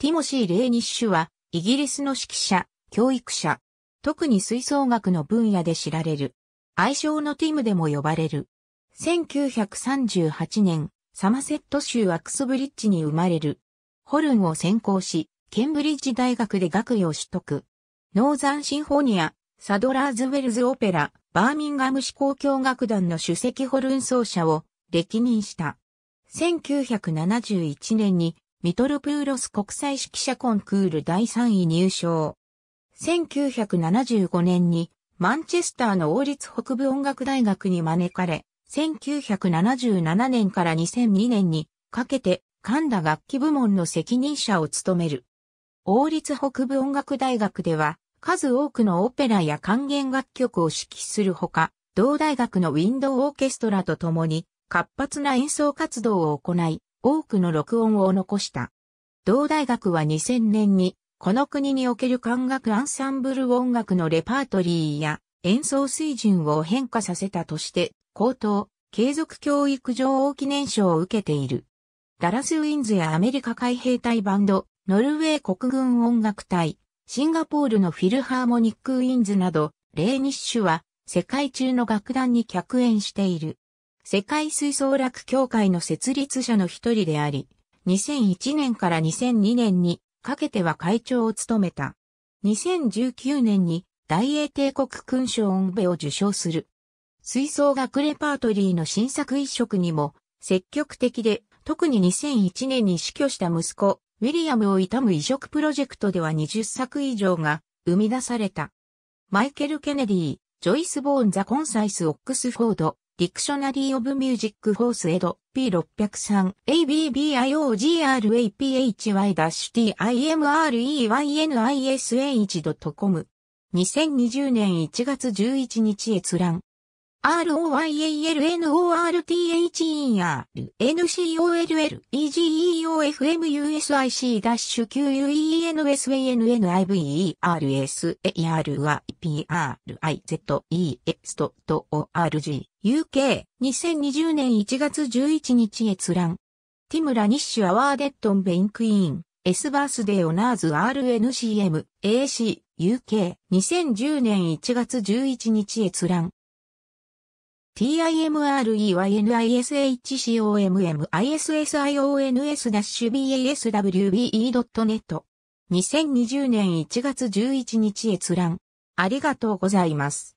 ティモシー・レイニッシュは、イギリスの指揮者、教育者、特に吹奏楽の分野で知られる。愛称のティムでも呼ばれる。1938年、サマセット州アクスブリッジに生まれる。ホルンを専攻し、ケンブリッジ大学で学位を取得。ノーザンシンフォニア、サドラーズウェルズオペラ、バーミンガム市公共楽団の首席ホルン奏者を歴任した。1971年にミトロプーロス国際指揮者コンクール第3位入賞。1975年にマンチェスターの王立北部音楽大学に招かれ、1977年から2002年にかけて神田楽器部門の責任者を務める。王立北部音楽大学では数多くのオペラや還元楽曲を指揮するほか、同大学のウィンドウオーケストラと共に活発な演奏活動を行い、多くの録音を残した。同大学は2000年に、この国における管楽アンサンブル音楽のレパートリーや演奏水準を変化させたとして、高等、継続教育上応記念賞を受けている。ダラスウィンズやアメリカ海兵隊バンド、ノルウェー国軍音楽隊、シンガポールのフィルハーモニックウィンズなど、レーニッシュは世界中の楽団に客演している。世界吹奏楽協会の設立者の一人であり、2001年から2002年にかけては会長を務めた。2019年に大英帝国勲章オンベを受賞する。吹奏楽レパートリーの新作一色にも積極的で、特に2001年に死去した息子、ウィリアムを悼む移植プロジェクトでは20作以上が生み出された。マイケル・ケネディ、ジョイス・ボーン・ザ・コンサイス・オックスフォード、ディクショナリー・オブ・ミュージック・フォース・エド、P603、abbiographaphy-timrenysh.com。2020年1月11日閲覧。r o y a l n o r t h e n u s i f e n u e n u s i e n u e n u s n u s i e n u e n s i e n u e n s i e n e n s i e n e n s i e n u e i z n u e s i e n r g u k 2 0 2 0年1月11日閲覧。ティムラ・ニッシュ・アワーデッドン・ベイン・クイーン。S バースデー・オナーズ RNCM、AC、UK、2010年1月11日閲覧。t i m r r y n i s h c o m m i s s i o n s b a s w b e n e t 2020年1月11日閲覧。ありがとうございます。